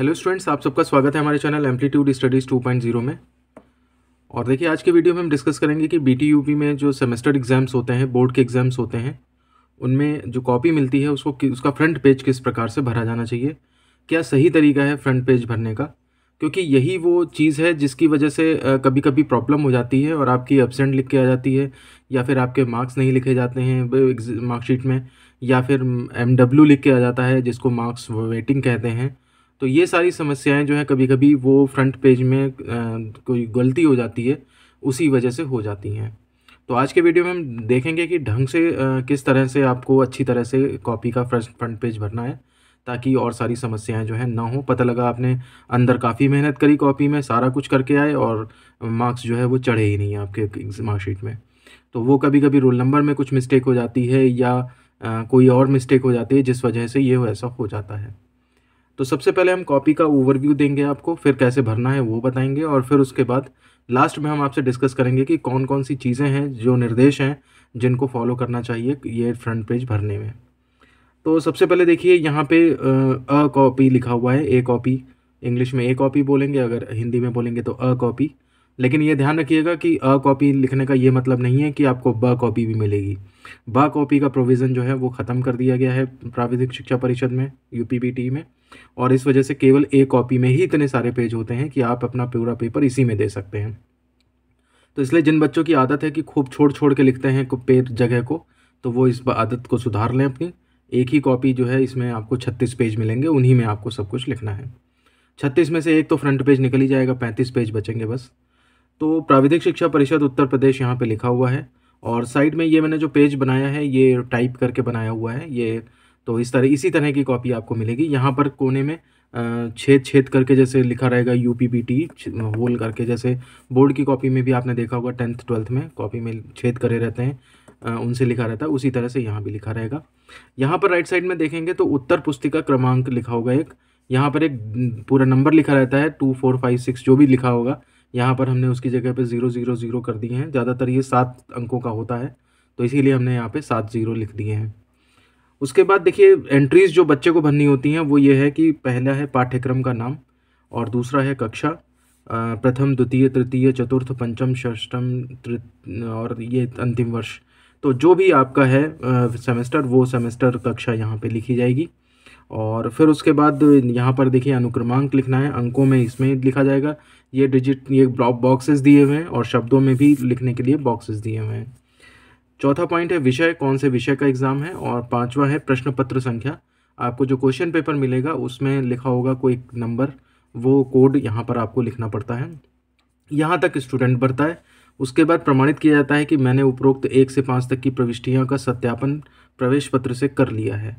hello students आप सबका स्वागत है हमारे चैनल एम्पलीट्यूड स्टडीज़ 2.0 में और देखिए आज के वीडियो में हम डिस्कस करेंगे कि बी टी में जो सेमेस्टर एग्ज़ाम्स होते हैं बोर्ड के एग्ज़ाम्स होते हैं उनमें जो कॉपी मिलती है उसको उसका फ्रंट पेज किस प्रकार से भरा जाना चाहिए क्या सही तरीका है फ्रंट पेज भरने का क्योंकि यही वो चीज़ है जिसकी वजह से कभी कभी प्रॉब्लम हो जाती है और आपकी एबसेंट लिख के आ जाती है या फिर आपके मार्क्स नहीं लिखे जाते हैं मार्कशीट में या फिर एम लिख के आ जाता है जिसको मार्क्स वेटिंग कहते हैं तो ये सारी समस्याएं जो है कभी कभी वो फ्रंट पेज में कोई गलती हो जाती है उसी वजह से हो जाती हैं तो आज के वीडियो में हम देखेंगे कि ढंग से किस तरह से आपको अच्छी तरह से कॉपी का फ्रंट फ्रंट पेज भरना है ताकि और सारी समस्याएं जो है ना हो पता लगा आपने अंदर काफ़ी मेहनत करी कॉपी में सारा कुछ करके आए और मार्क्स जो है वो चढ़े ही नहीं आपके मार्कशीट में तो वो कभी कभी रोल नंबर में कुछ मिस्टेक हो जाती है या आ, कोई और मिस्टेक हो जाती है जिस वजह से ये ऐसा हो जाता है तो सबसे पहले हम कॉपी का ओवरव्यू देंगे आपको फिर कैसे भरना है वो बताएंगे और फिर उसके बाद लास्ट में हम आपसे डिस्कस करेंगे कि कौन कौन सी चीज़ें हैं जो निर्देश हैं जिनको फॉलो करना चाहिए ये फ्रंट पेज भरने में तो सबसे पहले देखिए यहाँ पे अ कॉपी लिखा हुआ है ए कॉपी इंग्लिश में ए कॉपी बोलेंगे अगर हिंदी में बोलेंगे तो अ कॉपी लेकिन ये ध्यान रखिएगा कि अ कॉपी लिखने का ये मतलब नहीं है कि आपको ब कॉपी भी मिलेगी ब कॉपी का प्रोविज़न जो है वो ख़त्म कर दिया गया है प्राविधिक शिक्षा परिषद में यू में और इस वजह से केवल ए कॉपी में ही इतने सारे पेज होते हैं कि आप अपना पूरा पेपर इसी में दे सकते हैं तो इसलिए जिन बच्चों की आदत है कि खूब छोड़ छोड़ के लिखते हैं पेज जगह को तो वो इस आदत को सुधार लें अपनी एक ही कॉपी जो है इसमें आपको छत्तीस पेज मिलेंगे उन्हीं में आपको सब कुछ लिखना है छत्तीस में से एक तो फ्रंट पेज निकल ही जाएगा पैंतीस पेज बचेंगे बस तो प्राविधिक शिक्षा परिषद उत्तर प्रदेश यहाँ पे लिखा हुआ है और साइड में ये मैंने जो पेज बनाया है ये टाइप करके बनाया हुआ है ये तो इस तरह इसी तरह की कॉपी आपको मिलेगी यहाँ पर कोने में छेद छेद करके जैसे लिखा रहेगा यू पी बी टी होल करके जैसे बोर्ड की कॉपी में भी आपने देखा होगा टेंथ ट्वेल्थ में कॉपी में छेद करे रहते हैं उनसे लिखा रहता है उसी तरह से यहाँ भी लिखा रहेगा यहाँ पर राइट साइड में देखेंगे तो उत्तर पुस्तिका क्रमांक लिखा होगा एक यहाँ पर एक पूरा नंबर लिखा रहता है टू फोर फाइव सिक्स जो भी लिखा होगा यहाँ पर हमने उसकी जगह पे ज़ीरो ज़ीरो ज़ीरो कर दिए हैं ज़्यादातर ये सात अंकों का होता है तो इसीलिए हमने यहाँ पे सात ज़ीरो लिख दिए हैं उसके बाद देखिए एंट्रीज़ जो बच्चे को भरनी होती हैं वो ये है कि पहला है पाठ्यक्रम का नाम और दूसरा है कक्षा प्रथम द्वितीय तृतीय चतुर्थ पंचम षष्ठम और ये अंतिम वर्ष तो जो भी आपका है सेमेस्टर वो सेमेस्टर कक्षा यहाँ पर लिखी जाएगी और फिर उसके बाद यहाँ पर देखिए अनुक्रमांक लिखना है अंकों में इसमें लिखा जाएगा ये डिजिट ये ब्लॉक बॉक्सेस दिए हुए हैं और शब्दों में भी लिखने के लिए बॉक्सेस दिए हुए हैं चौथा पॉइंट है विषय कौन से विषय का एग्ज़ाम है और पांचवा है प्रश्न पत्र संख्या आपको जो क्वेश्चन पेपर मिलेगा उसमें लिखा होगा कोई नंबर वो कोड यहाँ पर आपको लिखना पड़ता है यहाँ तक स्टूडेंट बढ़ता है उसके बाद प्रमाणित किया जाता है कि मैंने उपरोक्त एक से पाँच तक की प्रविष्टियों का सत्यापन प्रवेश पत्र से कर लिया है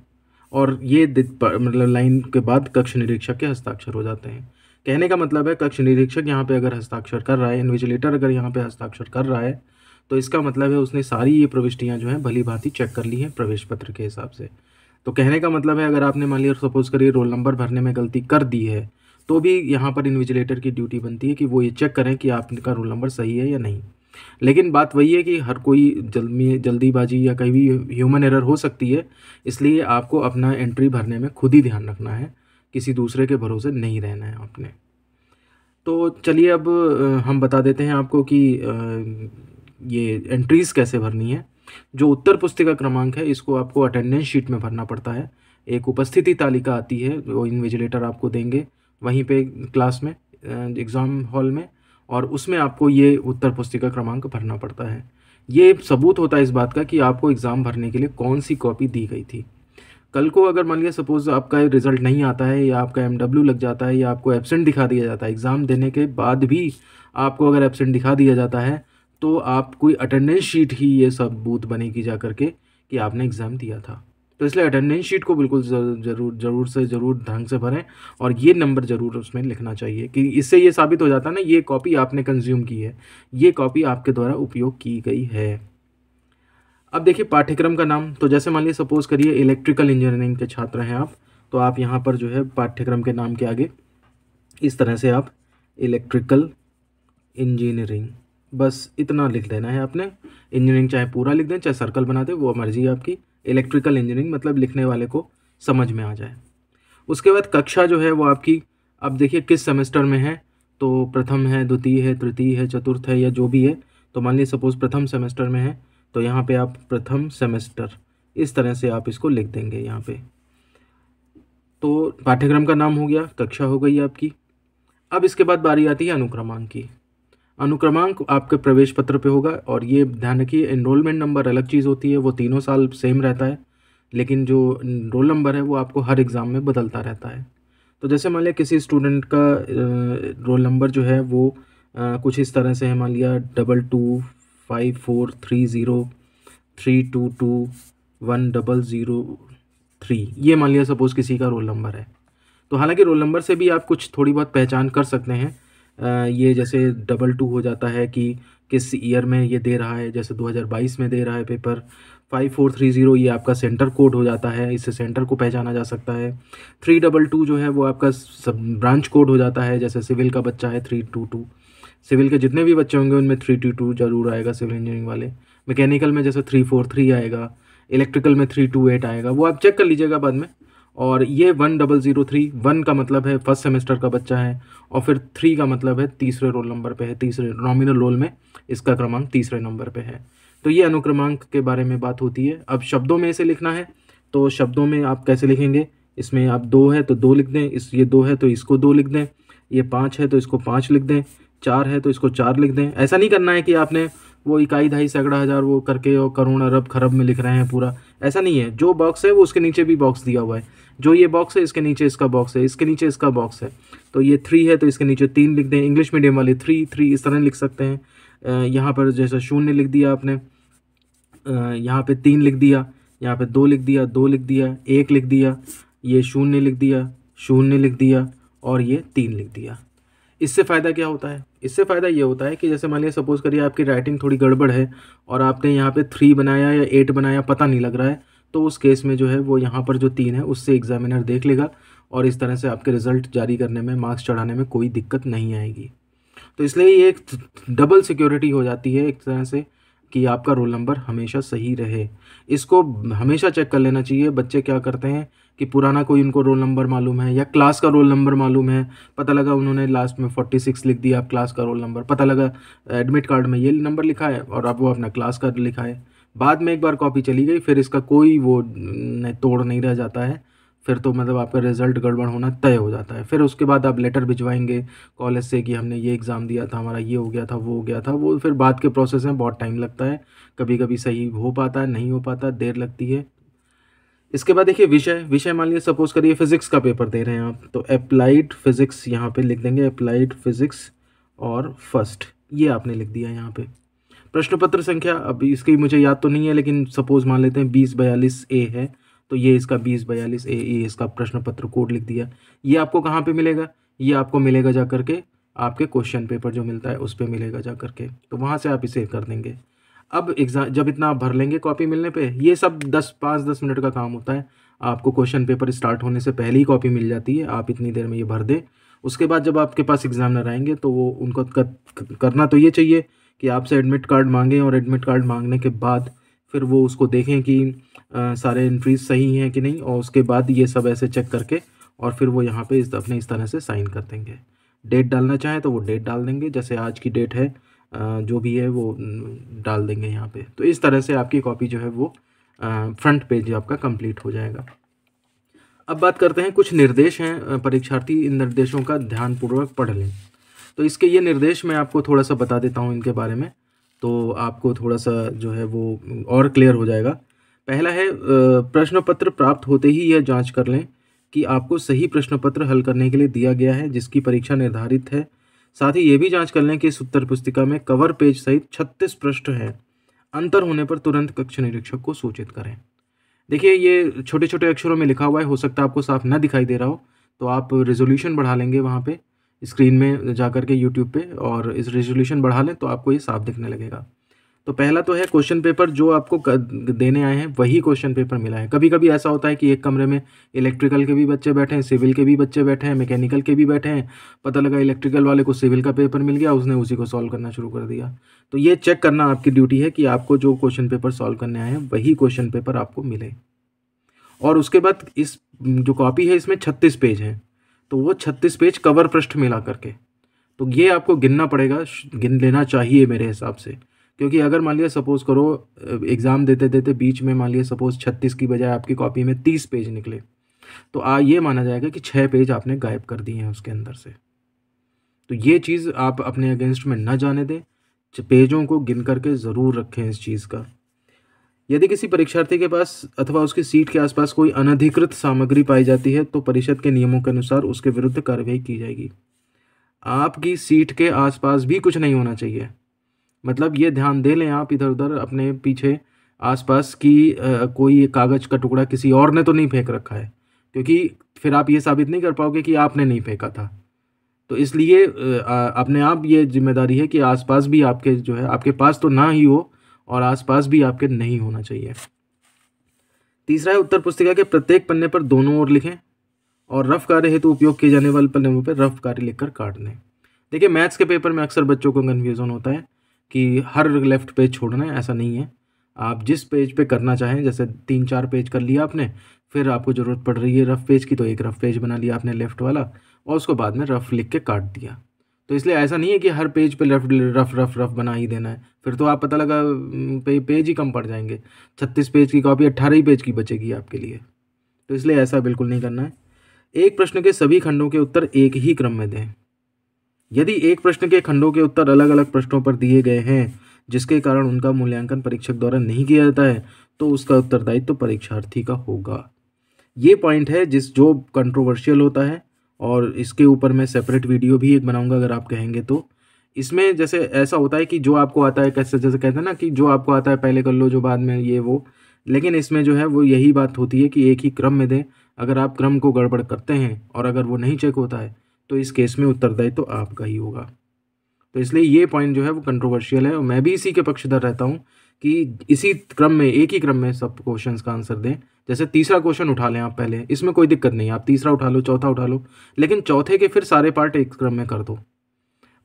और ये मतलब लाइन के बाद कक्ष निरीक्षक के हस्ताक्षर हो जाते हैं कहने का मतलब है कक्ष निरीक्षक यहाँ पे अगर हस्ताक्षर कर रहा है इन्विजिलेटर अगर यहाँ पे हस्ताक्षर कर रहा है तो इसका मतलब है उसने सारी ये प्रविष्टियाँ जो हैं भली भांति चेक कर ली हैं प्रवेश पत्र के हिसाब से तो कहने का मतलब है अगर आपने मान लिया सपोज़ करिए रोल नंबर भरने में गलती कर दी है तो भी यहाँ पर इन्विजिलेटर की ड्यूटी बनती है कि वो ये चेक करें कि आपका रोल नंबर सही है या नहीं लेकिन बात वही है कि हर कोई में जल्दीबाजी या कहीं भी ह्यूमन एरर हो सकती है इसलिए आपको अपना एंट्री भरने में खुद ही ध्यान रखना है किसी दूसरे के भरोसे नहीं रहना है आपने तो चलिए अब हम बता देते हैं आपको कि ये एंट्रीज़ कैसे भरनी है जो उत्तर पुस्तिका क्रमांक है इसको आपको अटेंडेंस शीट में भरना पड़ता है एक उपस्थिति तालिका आती है वो इन्विजिलेटर आपको देंगे वहीं पे क्लास में एग्ज़ाम हॉल में और उसमें आपको ये उत्तर पुस्तिका क्रमांक भरना पड़ता है ये सबूत होता है इस बात का कि आपको एग्ज़ाम भरने के लिए कौन सी कॉपी दी गई थी कल को अगर मान लिया सपोज़ आपका रिज़ल्ट नहीं आता है या आपका एम लग जाता है या आपको एबसेंट दिखा दिया जाता है एग्ज़ाम देने के बाद भी आपको अगर एबसेंट दिखा दिया जाता है तो आप कोई अटेंडेंस शीट ही ये सब बूथ बनेगी जा करके कि आपने एग्ज़ाम दिया था तो इसलिए अटेंडेंस शीट को बिल्कुल ज़रूर ज़रूर से ज़रूर ढंग से भरें और ये नंबर ज़रूर उसमें लिखना चाहिए कि इससे ये साबित हो जाता है ना ये कॉपी आपने कंज्यूम की है ये कॉपी आपके द्वारा उपयोग की गई है अब देखिए पाठ्यक्रम का नाम तो जैसे मान लीजिए सपोज करिए इलेक्ट्रिकल इंजीनियरिंग के छात्र हैं आप तो आप यहाँ पर जो है पाठ्यक्रम के नाम के आगे इस तरह से आप इलेक्ट्रिकल इंजीनियरिंग बस इतना लिख देना है आपने इंजीनियरिंग चाहे पूरा लिख दें चाहे सर्कल बना दें वो मर्जी आपकी इलेक्ट्रिकल इंजीनियरिंग मतलब लिखने वाले को समझ में आ जाए उसके बाद कक्षा जो है वो आपकी अब देखिए किस सेमेस्टर में है तो प्रथम है द्वितीय है तृतीय है चतुर्थ है या जो भी है तो मान लीजिए सपोज़ प्रथम सेमेस्टर में है तो यहाँ पे आप प्रथम सेमेस्टर इस तरह से आप इसको लिख देंगे यहाँ पे तो पाठ्यक्रम का नाम हो गया कक्षा हो गई आपकी अब इसके बाद बारी आती है अनुक्रमांक की अनुक्रमांक आपके प्रवेश पत्र पे होगा और ये ध्यान रखिए इनरोलमेंट नंबर अलग चीज़ होती है वो तीनों साल सेम रहता है लेकिन जो रोल नंबर है वो आपको हर एग्ज़ाम में बदलता रहता है तो जैसे मान लिया किसी स्टूडेंट का रोल नंबर जो है वो कुछ इस तरह से है मान लिया double two five four three zero three two two one double zero three ये मान लिया सपोज़ किसी का रोल नंबर है तो हालांकि रोल नंबर से भी आप कुछ थोड़ी बहुत पहचान कर सकते हैं आ, ये जैसे डबल टू हो जाता है कि किस ईयर में ये दे रहा है जैसे 2022 में दे रहा है paper five four three zero ये आपका सेंटर कोड हो जाता है इससे सेंटर को पहचाना जा सकता है थ्री डबल टू जो है वो आपका सब ब्रांच कोड हो जाता है जैसे सिविल का बच्चा है थ्री टू टू सिविल के जितने भी बच्चे होंगे उनमें थ्री टू टू जरूर आएगा सिविल इंजीनियरिंग वाले मैकेनिकल में जैसे थ्री फोर थ्री आएगा इलेक्ट्रिकल में थ्री टू एट आएगा वो आप चेक कर लीजिएगा बाद में और ये one double zero three one का मतलब है फर्स्ट सेमेस्टर का बच्चा है और फिर थ्री का मतलब है तीसरे रोल नंबर पे है तीसरे नॉमिनल रोल में इसका क्रमांक तीसरे नंबर पे है तो ये अनुक्रमांक के बारे में बात होती है अब शब्दों में इसे लिखना है तो शब्दों में आप कैसे लिखेंगे इसमें आप दो है तो दो लिख दें इस ये दो है तो इसको दो लिख दें ये पाँच है तो इसको पाँच लिख दें चार है तो इसको चार लिख दें ऐसा नहीं करना है कि आपने वो इकाई ढाई सैकड़ा हज़ार वो करके और करोड़ अरब खरब में लिख रहे हैं पूरा ऐसा नहीं है जो बॉक्स है वो उसके नीचे भी बॉक्स दिया हुआ है जो ये बॉक्स है इसके नीचे इसका बॉक्स है इसके नीचे इसका बॉक्स है तो ये थ्री है तो इसके नीचे तीन लिख दें इंग्लिश मीडियम वाले थ्री थ्री इस तरह लिख सकते हैं यहाँ पर जैसा शून्य लिख दिया आपने यहाँ पर तीन लिख दिया यहाँ पर दो लिख दिया दो लिख दिया एक लिख दिया ये शून्य लिख दिया शून्य लिख दिया और ये तीन लिख दिया इससे फ़ायदा क्या होता है इससे फ़ायदा ये होता है कि जैसे मान लिया सपोज़ करिए आपकी राइटिंग थोड़ी गड़बड़ है और आपने यहाँ पे थ्री बनाया या एट बनाया पता नहीं लग रहा है तो उस केस में जो है वो यहाँ पर जो तीन है उससे एग्जामिनर देख लेगा और इस तरह से आपके रिजल्ट जारी करने में मार्क्स चढ़ाने में कोई दिक्कत नहीं आएगी तो इसलिए ये एक डबल सिक्योरिटी हो जाती है एक तरह से कि आपका रोल नंबर हमेशा सही रहे इसको हमेशा चेक कर लेना चाहिए बच्चे क्या करते हैं कि पुराना कोई उनको रोल नंबर मालूम है या क्लास का रोल नंबर मालूम है पता लगा उन्होंने लास्ट में फोर्टी सिक्स लिख दिया आप क्लास का रोल नंबर पता लगा एडमिट कार्ड में ये नंबर लिखा है और अब वो अपना क्लास का लिखा है बाद में एक बार कॉपी चली गई फिर इसका कोई वो तोड़ नहीं रह जाता है फिर तो मतलब आपका रिज़ल्ट गड़बड़ होना तय हो जाता है फिर उसके बाद आप लेटर भिजवाएंगे कॉलेज से कि हमने ये एग्ज़ाम दिया था हमारा ये हो गया था वो हो गया था वो फिर बाद के प्रोसेस में बहुत टाइम लगता है कभी कभी सही हो पाता है नहीं हो पाता देर लगती है इसके बाद देखिए विषय विषय मान लिया सपोज करिए फिजिक्स का पेपर दे रहे हैं आप तो अप्लाइड फिजिक्स यहाँ पे लिख देंगे अप्लाइड फिजिक्स और फर्स्ट ये आपने लिख दिया यहाँ पे प्रश्न पत्र संख्या अब इसकी मुझे याद तो नहीं है लेकिन सपोज मान लेते हैं बीस बयालीस ए है तो ये इसका बीस बयालीस ए ये इसका प्रश्न पत्र कोड लिख दिया ये आपको कहाँ पर मिलेगा ये आपको मिलेगा जा करके आपके क्वेश्चन पेपर जो मिलता है उस पर मिलेगा जा करके तो वहाँ से आप इसे कर देंगे अब एग्ज़ाम जब इतना आप भर लेंगे कॉपी मिलने पे ये सब दस पाँच दस मिनट का काम होता है आपको क्वेश्चन पेपर स्टार्ट होने से पहले ही कॉपी मिल जाती है आप इतनी देर में ये भर दें उसके बाद जब आपके पास एग्ज़ामिनर आएंगे तो वो उनको करना तो ये चाहिए कि आपसे एडमिट कार्ड मांगें और एडमिट कार्ड मांगने के बाद फिर वो उसको देखें कि आ, सारे एंट्रीज सही हैं कि नहीं और उसके बाद ये सब ऐसे चेक करके और फिर वो यहाँ पे इस अपने इस तरह से साइन कर देंगे डेट डालना चाहें तो वो डेट डाल देंगे जैसे आज की डेट है जो भी है वो डाल देंगे यहाँ पे तो इस तरह से आपकी कॉपी जो है वो फ्रंट पेज आपका कंप्लीट हो जाएगा अब बात करते हैं कुछ निर्देश हैं परीक्षार्थी इन निर्देशों का ध्यानपूर्वक पढ़ लें तो इसके ये निर्देश मैं आपको थोड़ा सा बता देता हूँ इनके बारे में तो आपको थोड़ा सा जो है वो और क्लियर हो जाएगा पहला है प्रश्न पत्र प्राप्त होते ही यह जाँच कर लें कि आपको सही प्रश्न पत्र हल करने के लिए दिया गया है जिसकी परीक्षा निर्धारित है साथ ही ये भी जांच कर लें कि इस उत्तर पुस्तिका में कवर पेज सहित छत्तीस पृष्ठ हैं अंतर होने पर तुरंत कक्ष निरीक्षक को सूचित करें देखिए ये छोटे छोटे अक्षरों में लिखा हुआ है हो सकता है आपको साफ न दिखाई दे रहा हो तो आप रेजोल्यूशन बढ़ा लेंगे वहाँ पे स्क्रीन में जा के यूट्यूब पे और इस रेजोल्यूशन बढ़ा लें तो आपको ये साफ दिखने लगेगा तो पहला तो है क्वेश्चन पेपर जो आपको देने आए हैं वही क्वेश्चन पेपर मिला है कभी कभी ऐसा होता है कि एक कमरे में इलेक्ट्रिकल के भी बच्चे बैठे हैं सिविल के भी बच्चे बैठे हैं मैकेनिकल के भी बैठे हैं पता लगा इलेक्ट्रिकल वाले को सिविल का पेपर मिल गया उसने उसी को सॉल्व करना शुरू कर दिया तो ये चेक करना आपकी ड्यूटी है कि आपको जो क्वेश्चन पेपर सॉल्व करने आए हैं वही क्वेश्चन पेपर आपको मिले और उसके बाद इस जो कॉपी है इसमें छत्तीस पेज हैं तो वो छत्तीस पेज कवर पृष्ठ मिला करके तो ये आपको गिनना पड़ेगा गिन लेना चाहिए मेरे हिसाब से क्योंकि अगर मान लिया सपोज़ करो एग्ज़ाम देते देते बीच में मान लिया सपोज़ छत्तीस की बजाय आपकी कॉपी में तीस पेज निकले तो आ ये माना जाएगा कि छः पेज आपने गायब कर दिए हैं उसके अंदर से तो ये चीज़ आप अपने अगेंस्ट में ना जाने दें पेजों को गिन करके ज़रूर रखें इस चीज़ का यदि किसी परीक्षार्थी के पास अथवा उसकी सीट के आसपास कोई अनधिकृत सामग्री पाई जाती है तो परिषद के नियमों के अनुसार उसके विरुद्ध कार्रवाई की जाएगी आपकी सीट के आसपास भी कुछ नहीं होना चाहिए मतलब ये ध्यान दे लें आप इधर उधर अपने पीछे आसपास की कोई कागज़ का टुकड़ा किसी और ने तो नहीं फेंक रखा है क्योंकि फिर आप ये साबित नहीं कर पाओगे कि आपने नहीं फेंका था तो इसलिए अपने आप ये जिम्मेदारी है कि आसपास भी आपके जो है आपके पास तो ना ही हो और आसपास भी आपके नहीं होना चाहिए तीसरा है उत्तर पुस्तिका के प्रत्येक पन्ने पर दोनों ओर लिखें और रफ कार्य हेतु तो उपयोग किए जाने वाले पन्नों पर रफ कार्य लिखकर काट दें देखिए मैथ्स के पेपर में अक्सर बच्चों को कन्फ्यूज़न होता है कि हर लेफ़्ट पेज छोड़ना है ऐसा नहीं है आप जिस पेज पे करना चाहें जैसे तीन चार पेज कर लिया आपने फिर आपको ज़रूरत पड़ रही है रफ़ पेज की तो एक रफ़ पेज बना लिया आपने लेफ़्ट वाला और उसको बाद में रफ़ लिख के काट दिया तो इसलिए ऐसा नहीं है कि हर पेज पे लेफ़्ट रफ़ रफ़ रफ़ बना ही देना है फिर तो आप पता लगा पे, पेज ही कम पड़ जाएंगे छत्तीस पेज की कॉपी अट्ठारह ही पेज की बचेगी आपके लिए तो इसलिए ऐसा बिल्कुल नहीं करना है एक प्रश्न के सभी खंडों के उत्तर एक ही क्रम में दें यदि एक प्रश्न के खंडों के उत्तर अलग अलग प्रश्नों पर दिए गए हैं जिसके कारण उनका मूल्यांकन परीक्षक द्वारा नहीं किया जाता है तो उसका उत्तरदायित्व तो परीक्षार्थी का होगा ये पॉइंट है जिस जो कंट्रोवर्शियल होता है और इसके ऊपर मैं सेपरेट वीडियो भी एक बनाऊंगा अगर आप कहेंगे तो इसमें जैसे ऐसा होता है कि जो आपको आता है कैसे जैसे कहते हैं ना कि जो आपको आता है पहले कर लो जो बाद में ये वो लेकिन इसमें जो है वो यही बात होती है कि एक ही क्रम में दें अगर आप क्रम को गड़बड़ करते हैं और अगर वो नहीं चेक होता है तो इस केस में उत्तरदायित्व तो आपका ही होगा तो इसलिए ये पॉइंट जो है वो कंट्रोवर्शियल है और मैं भी इसी के पक्षधर रहता हूँ कि इसी क्रम में एक ही क्रम में सब क्वेश्चन का आंसर दें जैसे तीसरा क्वेश्चन उठा लें आप पहले इसमें कोई दिक्कत नहीं आप तीसरा उठा लो चौथा उठा लो लेकिन चौथे के फिर सारे पार्ट एक क्रम में कर दो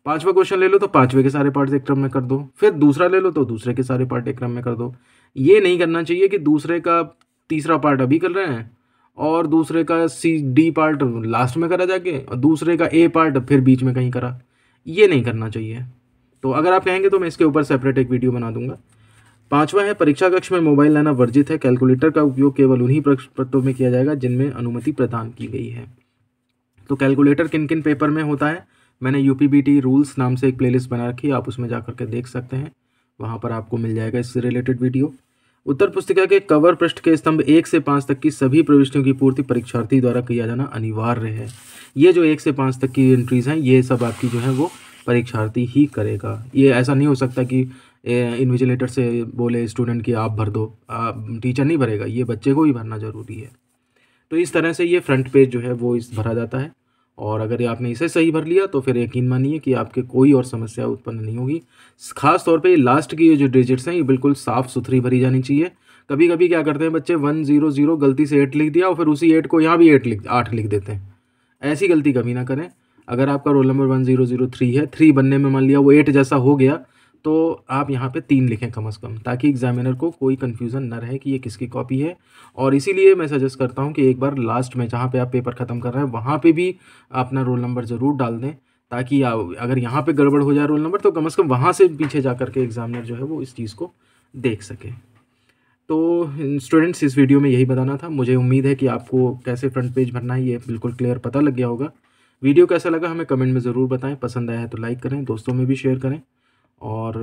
पांचवा क्वेश्चन ले लो तो पांचवे के सारे पार्ट एक क्रम में कर दो फिर दूसरा ले लो तो दूसरे के सारे पार्ट एक क्रम में कर दो ये नहीं करना चाहिए कि दूसरे का तीसरा पार्ट अभी कर रहे हैं और दूसरे का सी डी पार्ट लास्ट में करा जाके और दूसरे का ए पार्ट फिर बीच में कहीं करा ये नहीं करना चाहिए तो अगर आप कहेंगे तो मैं इसके ऊपर सेपरेट एक वीडियो बना दूंगा पांचवा है परीक्षा कक्ष में मोबाइल लाना वर्जित है कैलकुलेटर का उपयोग केवल उन्हीं पत्रों में किया जाएगा जिनमें अनुमति प्रदान की गई है तो कैलकुलेटर किन किन पेपर में होता है मैंने यू रूल्स नाम से एक प्लेलिस्ट बना रखी है आप उसमें जा के देख सकते हैं वहाँ पर आपको मिल जाएगा इससे रिलेटेड वीडियो उत्तर पुस्तिका के कवर पृष्ठ के स्तंभ एक से पाँच तक की सभी प्रविष्टियों की पूर्ति परीक्षार्थी द्वारा किया जाना अनिवार्य है ये जो एक से पाँच तक की एंट्रीज हैं ये सब आपकी जो है वो परीक्षार्थी ही करेगा ये ऐसा नहीं हो सकता कि इन्विजिलेटर से बोले स्टूडेंट कि आप भर दो आप टीचर नहीं भरेगा ये बच्चे को ही भरना ज़रूरी है तो इस तरह से ये फ्रंट पेज जो है वो इस भरा जाता है और अगर आपने इसे सही भर लिया तो फिर यकीन मानिए कि आपके कोई और समस्या उत्पन्न नहीं होगी खास तौर पे लास्ट की ये जो डिजिट्स हैं ये बिल्कुल साफ़ सुथरी भरी जानी चाहिए कभी कभी क्या करते हैं बच्चे वन जीरो जीरो गलती से एट लिख दिया और फिर उसी एट को यहाँ भी एट लिख आठ लिख देते हैं ऐसी गलती कभी ना करें अगर आपका roll number one zero zero three है थ्री बनने में मान लिया वो एट जैसा हो गया तो आप यहाँ पे तीन लिखें कम से कम ताकि एग्जामिनर को कोई कन्फ्यूज़न ना रहे कि ये किसकी कॉपी है और इसीलिए मैं सजेस्ट करता हूँ कि एक बार लास्ट में जहाँ पे आप पेपर ख़त्म कर रहे हैं वहाँ पे भी अपना रोल नंबर ज़रूर डाल दें ताकि अगर यहाँ पे गड़बड़ हो जाए रोल नंबर तो कम अज़ कम वहाँ से पीछे जा के एग्ज़ामिनर जो है वो इस चीज़ को देख सके तो स्टूडेंट्स इस वीडियो में यही बताना था मुझे उम्मीद है कि आपको कैसे फ्रंट पेज भरना है ये बिल्कुल क्लियर पता लग गया होगा वीडियो कैसा लगा हमें कमेंट में ज़रूर बताएं पसंद आया है तो लाइक करें दोस्तों में भी शेयर करें और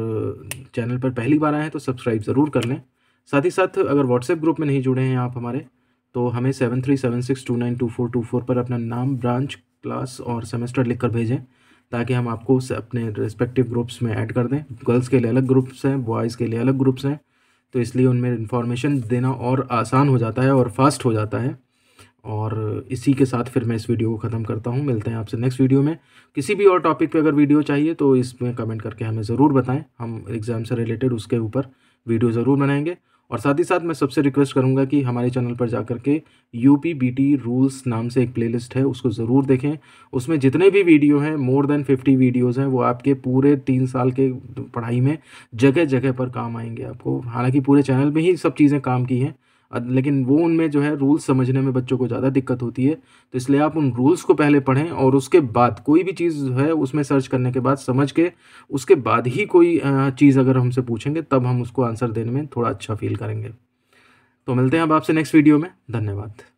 चैनल पर पहली बार आए हैं तो सब्सक्राइब ज़रूर कर लें साथ ही साथ अगर व्हाट्सएप ग्रुप में नहीं जुड़े हैं आप हमारे तो हमें seven three seven six two nine two four two four पर अपना नाम ब्रांच क्लास और सेमेस्टर लिख कर भेजें ताकि हम आपको अपने रेस्पेक्टिव ग्रुप्स में ऐड कर दें गर्ल्स के लिए अलग ग्रुप्स हैं बॉयज़ के लिए अलग ग्रुप्स हैं तो इसलिए उनमें इन्फॉर्मेशन देना और आसान हो जाता है और फास्ट हो जाता है और इसी के साथ फिर मैं इस वीडियो को ख़त्म करता हूँ मिलते हैं आपसे नेक्स्ट वीडियो में किसी भी और टॉपिक पे अगर वीडियो चाहिए तो इसमें कमेंट करके हमें ज़रूर बताएं हम एग्ज़ाम से रिलेटेड उसके ऊपर वीडियो ज़रूर बनाएंगे और साथ ही साथ मैं सबसे रिक्वेस्ट करूँगा कि हमारे चैनल पर जा कर के U P B T rules नाम से एक प्ले है उसको ज़रूर देखें उसमें जितने भी वीडियो हैं मोर देन फिफ्टी वीडियोज़ हैं वो आपके पूरे तीन साल के पढ़ाई में जगह जगह पर काम आएंगे आपको हालांकि पूरे चैनल में ही सब चीज़ें काम की हैं लेकिन वो उनमें जो है रूल्स समझने में बच्चों को ज़्यादा दिक्कत होती है तो इसलिए आप उन रूल्स को पहले पढ़ें और उसके बाद कोई भी चीज़ है उसमें सर्च करने के बाद समझ के उसके बाद ही कोई चीज़ अगर हमसे पूछेंगे तब हम उसको आंसर देने में थोड़ा अच्छा फील करेंगे तो मिलते हैं अब आपसे नेक्स्ट वीडियो में धन्यवाद